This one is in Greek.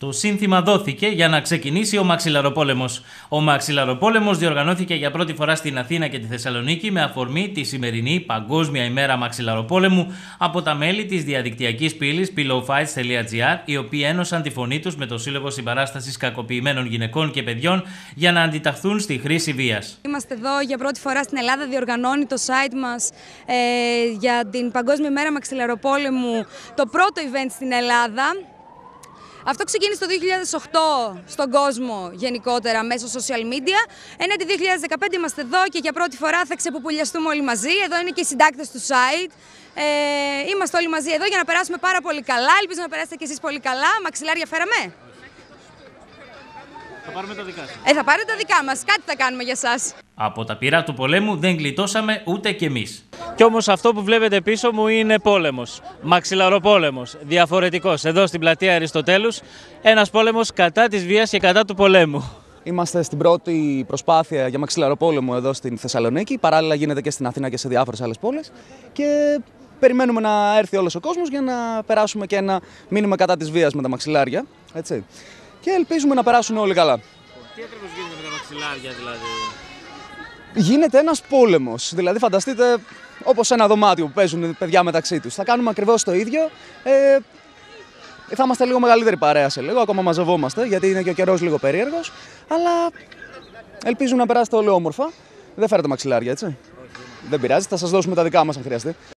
Το σύνθημα δόθηκε για να ξεκινήσει ο Μαξιλαροπόλεμος. Ο Μαξιλαροπόλεμος διοργανώθηκε για πρώτη φορά στην Αθήνα και τη Θεσσαλονίκη με αφορμή τη σημερινή Παγκόσμια ημέρα Μαξιλαροπόλεμου από τα μέλη της διαδικτυακής πύλης pillowfights.gr, οι οποίοι ένωσαν τη φωνή τους με το Σύλλογο Συμπαράστασης Κακοποιημένων Γυναικών και Παιδιών για να αντιταχθούν στη χρήση βίας. Είμαστε εδώ για πρώτη φορά στην Ελλάδα, διοργανώνει το site μας ε, για την Παγκόσμια ημέρα Μαξιλαροπόλεμου το πρώτο event στην Ελλάδα. Αυτό ξεκίνησε το 2008 στον κόσμο γενικότερα μέσω social media. Ενα το 2015 είμαστε εδώ και για πρώτη φορά θα ξεπουπουλιαστούμε όλοι μαζί. Εδώ είναι και οι συντάκτες του site. Ε, είμαστε όλοι μαζί εδώ για να περάσουμε πάρα πολύ καλά. Ελπίζω να περάσετε κι εσείς πολύ καλά. Μαξιλάρια φέραμε. Θα πάρουμε τα δικά σας. Ε, θα πάρετε τα δικά μας. Κάτι θα κάνουμε για εσά. Από τα πυρά του πολέμου δεν γλιτώσαμε ούτε κι εμείς. Κι όμως αυτό που βλέπετε πίσω μου είναι πόλεμος. Μαξιλαροπόλεμος. Διαφορετικός. Εδώ στην πλατεία Αριστοτέλους. Ένας πόλεμος κατά της βίας και κατά του πολέμου. Είμαστε στην πρώτη προσπάθεια για μαξιλαροπόλεμο εδώ στην Θεσσαλονίκη. Παράλληλα γίνεται και στην Αθήνα και σε διάφορες άλλες πόλεις. Και περιμένουμε να έρθει όλος ο κόσμος για να περάσουμε και ένα μήνυμα κατά της βίας με τα μαξιλάρια. Έτσι και ελπίζουμε να περάσουν όλοι καλά. Τι ακριβώς γίνεται με τα μαξιλάρια, δηλαδή. Γίνεται ένας πόλεμος. Δηλαδή, φανταστείτε όπως ένα δωμάτιο που παίζουν παιδιά μεταξύ τους. Θα κάνουμε ακριβώς το ίδιο. Ε, θα είμαστε λίγο μεγαλύτερη παρέα σε λίγο, ακόμα μαζευόμαστε γιατί είναι και ο καιρός λίγο περίεργος. Αλλά ελπίζουμε να περάσετε όλοι όμορφα. Δεν φέρετε μαξιλάρια, έτσι. Δεν πειράζει, θα σας δώσουμε τα δικά μας αν χρειαστεί.